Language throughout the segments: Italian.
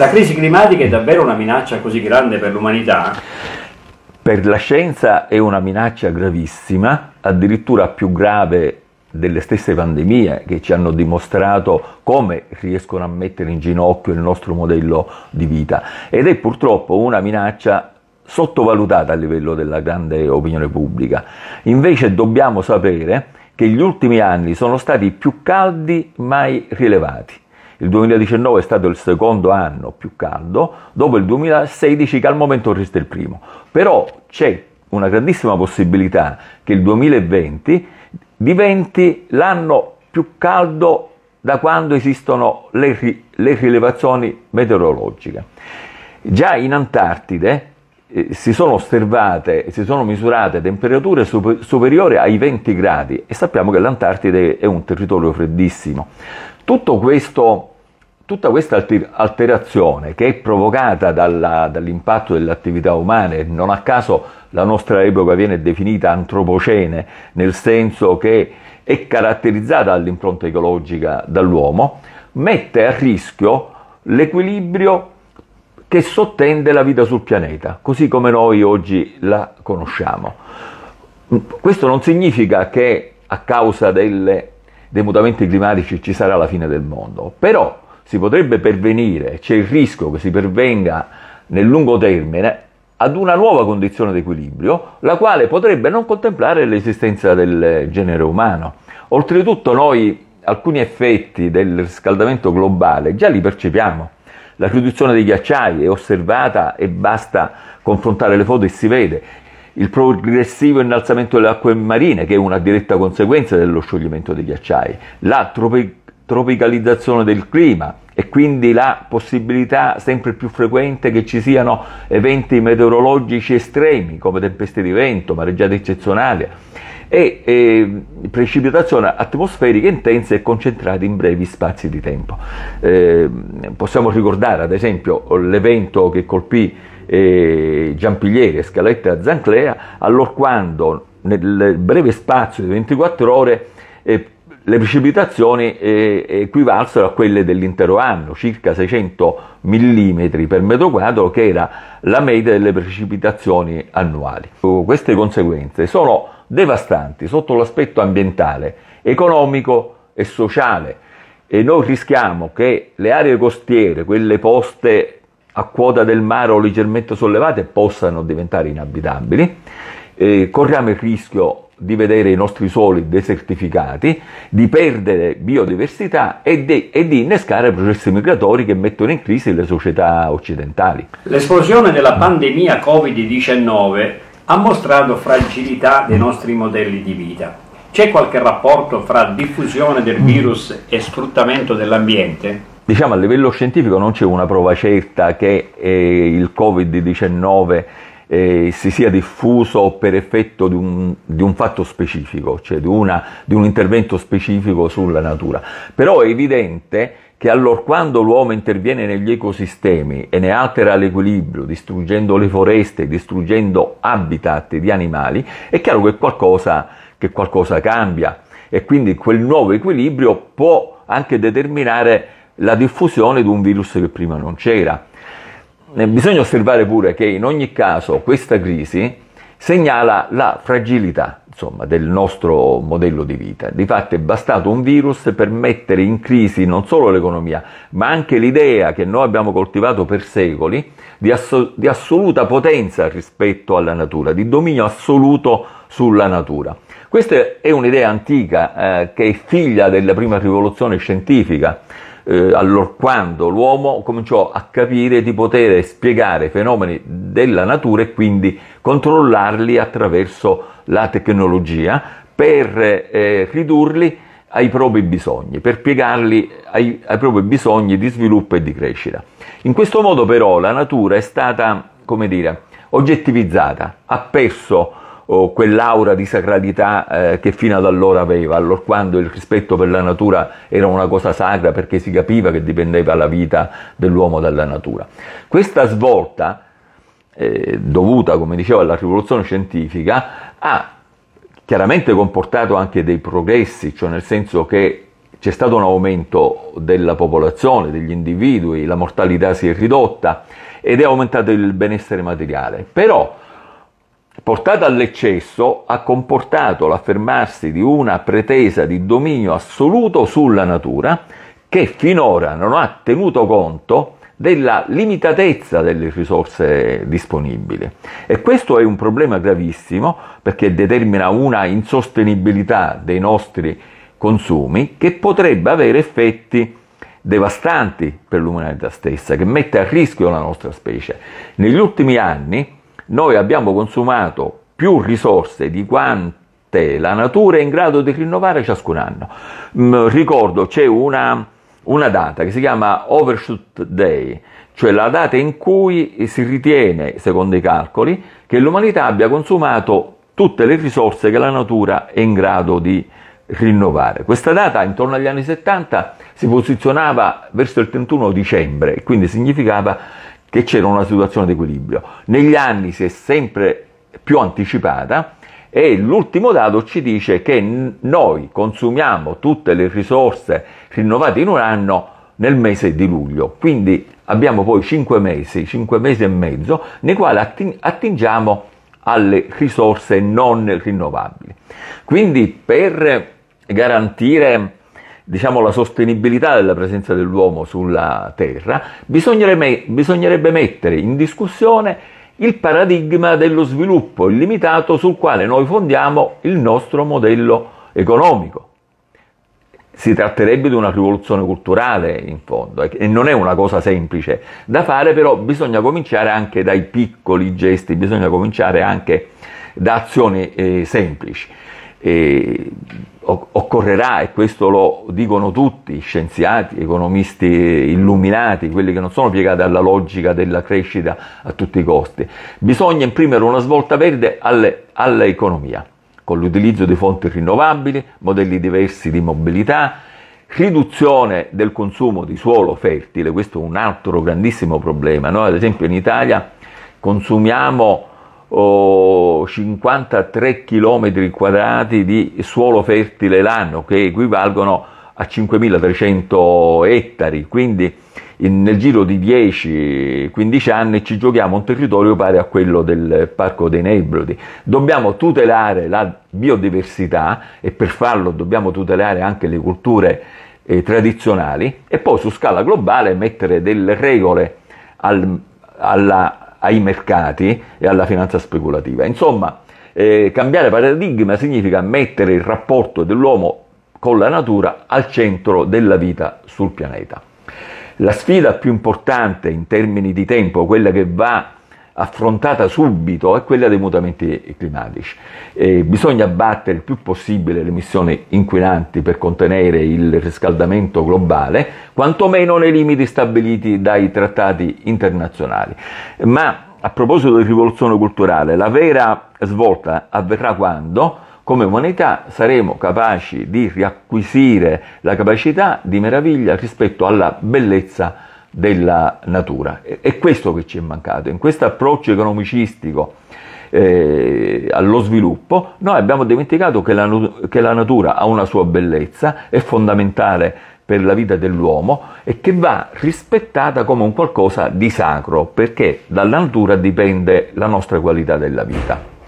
La crisi climatica è davvero una minaccia così grande per l'umanità? Per la scienza è una minaccia gravissima, addirittura più grave delle stesse pandemie che ci hanno dimostrato come riescono a mettere in ginocchio il nostro modello di vita ed è purtroppo una minaccia sottovalutata a livello della grande opinione pubblica. Invece dobbiamo sapere che gli ultimi anni sono stati più caldi mai rilevati il 2019 è stato il secondo anno più caldo, dopo il 2016 che al momento resta il primo. Però c'è una grandissima possibilità che il 2020 diventi l'anno più caldo da quando esistono le, ri- le rilevazioni meteorologiche. Già in Antartide eh, si sono osservate, si sono misurate temperature super- superiori ai 20 gradi e sappiamo che l'Antartide è un territorio freddissimo. Tutto questo Tutta questa alterazione che è provocata dalla, dall'impatto dell'attività umana, e non a caso la nostra epoca viene definita antropocene, nel senso che è caratterizzata dall'impronta ecologica dall'uomo, mette a rischio l'equilibrio che sottende la vita sul pianeta, così come noi oggi la conosciamo. Questo non significa che a causa delle, dei mutamenti climatici ci sarà la fine del mondo, però si potrebbe pervenire, c'è il rischio che si pervenga nel lungo termine ad una nuova condizione di equilibrio, la quale potrebbe non contemplare l'esistenza del genere umano. Oltretutto noi alcuni effetti del riscaldamento globale già li percepiamo. La riduzione dei ghiacciai è osservata e basta confrontare le foto e si vede. Il progressivo innalzamento delle acque marine, che è una diretta conseguenza dello scioglimento dei ghiacciai, la tropi- tropicalizzazione del clima e quindi la possibilità sempre più frequente che ci siano eventi meteorologici estremi come tempeste di vento, mareggiate eccezionali e, e precipitazioni atmosferiche intense e concentrate in brevi spazi di tempo. Eh, possiamo ricordare ad esempio l'evento che colpì Giampigliere eh, Scaletta e Scaletta Zanclea allorquando nel breve spazio di 24 ore eh, le precipitazioni eh, equivalsero a quelle dell'intero anno, circa 600 mm per metro quadro, che era la media delle precipitazioni annuali. Queste conseguenze sono devastanti sotto l'aspetto ambientale, economico e sociale e noi rischiamo che le aree costiere, quelle poste a quota del mare o leggermente sollevate, possano diventare inabitabili. Eh, corriamo il rischio di vedere i nostri suoli desertificati, di perdere biodiversità e di, e di, innescare processi migratori che mettono in crisi le società occidentali. L'esplosione della pandemia Covid-19 ha mostrato fragilità dei nostri modelli di vita. C'è qualche rapporto fra diffusione del virus e sfruttamento dell'ambiente? Diciamo a livello scientifico non c'è una prova certa che eh, il Covid-19 eh, si sia diffuso per effetto di un, di un fatto specifico, cioè di, una, di un intervento specifico sulla natura. Però è evidente che allora quando l'uomo interviene negli ecosistemi e ne altera l'equilibrio, distruggendo le foreste, distruggendo habitat di animali, è chiaro che qualcosa, che qualcosa cambia e quindi quel nuovo equilibrio può anche determinare la diffusione di un virus che prima non c'era bisogna osservare pure che in ogni caso questa crisi segnala la fragilità insomma, del nostro modello di vita. Difatti è bastato un virus per mettere in crisi non solo l'economia, ma anche l'idea che noi abbiamo coltivato per secoli di, ass- di assoluta potenza rispetto alla natura, di dominio assoluto sulla natura. Questa è un'idea antica eh, che è figlia della prima rivoluzione scientifica eh, allorquando l'uomo cominciò a capire di poter spiegare i fenomeni della natura e quindi controllarli attraverso la tecnologia per eh, ridurli ai propri bisogni, per piegarli ai, ai propri bisogni di sviluppo e di crescita. In questo modo però la natura è stata, come dire, oggettivizzata, ha perso oh, quell'aura di sacralità eh, che fino ad allora aveva, allora quando il rispetto per la natura era una cosa sacra perché si capiva che dipendeva la vita dell'uomo dalla natura. Questa svolta, eh, dovuta, come dicevo, alla rivoluzione scientifica, ha chiaramente comportato anche dei progressi, cioè nel senso che c'è stato un aumento della popolazione, degli individui, la mortalità si è ridotta ed è aumentato il benessere materiale. Però portata all'eccesso, ha comportato l'affermarsi di una pretesa di dominio assoluto sulla natura che finora non ha tenuto conto della limitatezza delle risorse disponibili. E questo è un problema gravissimo perché determina una insostenibilità dei nostri consumi che potrebbe avere effetti devastanti per l'umanità stessa, che mette a rischio la nostra specie. Negli ultimi anni noi abbiamo consumato più risorse di quante la natura è in grado di rinnovare ciascun anno. Mm, ricordo c'è una, una data che si chiama Overshoot Day, cioè la data in cui si ritiene, secondo i calcoli, che l'umanità abbia consumato tutte le risorse che la natura è in grado di rinnovare. Questa data intorno agli anni 70 si posizionava verso il 31 dicembre, quindi significava che c'era una situazione di equilibrio. Negli anni si è sempre più anticipata e l'ultimo dato ci dice che noi consumiamo tutte le risorse rinnovate in un anno nel mese di luglio, quindi abbiamo poi 5 mesi, 5 mesi e mezzo, nei quali attingiamo alle risorse non rinnovabili. Quindi per garantire diciamo, la sostenibilità della presenza dell'uomo sulla Terra, bisognerebbe, bisognerebbe mettere in discussione il paradigma dello sviluppo illimitato sul quale noi fondiamo il nostro modello economico. Si tratterebbe di una rivoluzione culturale in fondo e non è una cosa semplice da fare, però bisogna cominciare anche dai piccoli gesti, bisogna cominciare anche da azioni eh, semplici eh, occorrerà, e questo lo dicono tutti, scienziati, economisti illuminati, quelli che non sono piegati alla logica della crescita a tutti i costi, bisogna imprimere una svolta verde alle, all'economia, con l'utilizzo di fonti rinnovabili, modelli diversi di mobilità, riduzione del consumo di suolo fertile, questo è un altro grandissimo problema, noi ad esempio in Italia consumiamo oh, 53 km quadrati di suolo fertile l'anno, che equivalgono a 5.300 ettari, quindi in, nel giro di 10-15 anni ci giochiamo un territorio pari a quello del Parco dei Nebrodi. Dobbiamo tutelare la biodiversità e per farlo dobbiamo tutelare anche le culture eh, tradizionali e poi su scala globale mettere delle regole al, alla ai mercati e alla finanza speculativa. Insomma, eh, cambiare paradigma significa mettere il rapporto dell'uomo con la natura al centro della vita sul pianeta. La sfida più importante in termini di tempo, quella che va affrontata subito è quella dei mutamenti climatici. Eh, bisogna abbattere il più possibile le emissioni inquinanti per contenere il riscaldamento globale, quantomeno nei limiti stabiliti dai trattati internazionali. Ma a proposito di rivoluzione culturale, la vera svolta avverrà quando come umanità saremo capaci di riacquisire la capacità di meraviglia rispetto alla bellezza della natura. È questo che ci è mancato, in questo approccio economicistico eh, allo sviluppo, noi abbiamo dimenticato che la, che la natura ha una sua bellezza, è fondamentale per la vita dell'uomo e che va rispettata come un qualcosa di sacro, perché dalla natura dipende la nostra qualità della vita.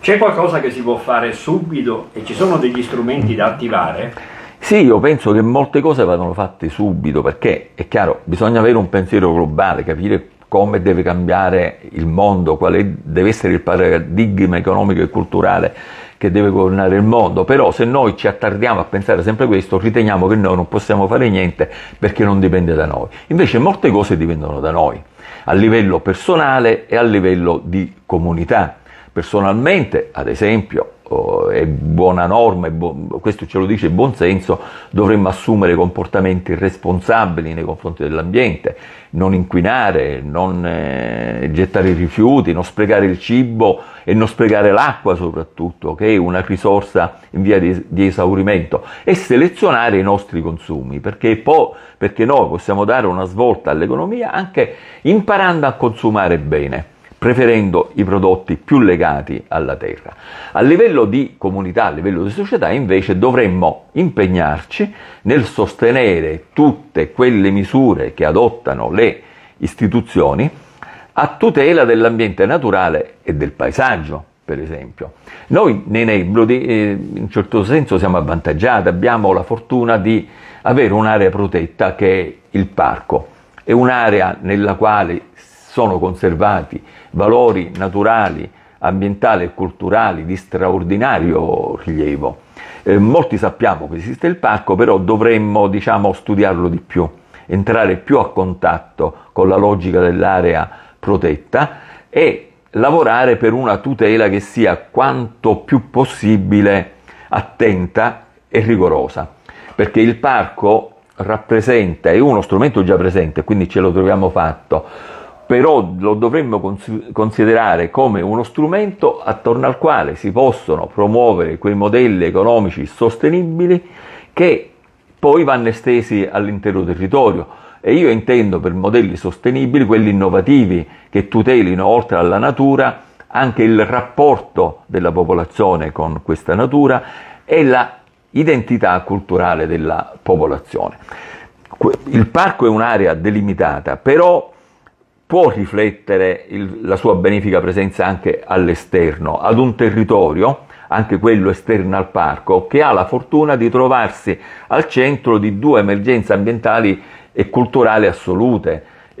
C'è qualcosa che si può fare subito e ci sono degli strumenti da attivare? Sì, io penso che molte cose vadano fatte subito perché è chiaro, bisogna avere un pensiero globale, capire come deve cambiare il mondo, quale deve essere il paradigma economico e culturale che deve governare il mondo, però se noi ci attardiamo a pensare sempre questo, riteniamo che noi non possiamo fare niente perché non dipende da noi. Invece molte cose dipendono da noi, a livello personale e a livello di comunità. Personalmente, ad esempio, è buona norma, è bu- questo ce lo dice il buonsenso, dovremmo assumere comportamenti responsabili nei confronti dell'ambiente, non inquinare, non eh, gettare i rifiuti, non sprecare il cibo e non sprecare l'acqua soprattutto, che è una risorsa in via di, di esaurimento, e selezionare i nostri consumi, perché, po- perché noi possiamo dare una svolta all'economia anche imparando a consumare bene preferendo i prodotti più legati alla terra. A livello di comunità, a livello di società, invece dovremmo impegnarci nel sostenere tutte quelle misure che adottano le istituzioni a tutela dell'ambiente naturale e del paesaggio, per esempio. Noi nei Nebrodi eh, in certo senso siamo avvantaggiati, abbiamo la fortuna di avere un'area protetta che è il parco, è un'area nella quale sono conservati valori naturali, ambientali e culturali di straordinario rilievo. Eh, molti sappiamo che esiste il parco, però dovremmo diciamo, studiarlo di più, entrare più a contatto con la logica dell'area protetta e lavorare per una tutela che sia quanto più possibile attenta e rigorosa, perché il parco rappresenta, è uno strumento già presente, quindi ce lo troviamo fatto, però lo dovremmo considerare come uno strumento attorno al quale si possono promuovere quei modelli economici sostenibili che poi vanno estesi all'intero territorio. E io intendo per modelli sostenibili quelli innovativi che tutelino, oltre alla natura, anche il rapporto della popolazione con questa natura e la identità culturale della popolazione. Il parco è un'area delimitata, però può riflettere il, la sua benefica presenza anche all'esterno, ad un territorio, anche quello esterno al parco, che ha la fortuna di trovarsi al centro di due emergenze ambientali e culturali assolute,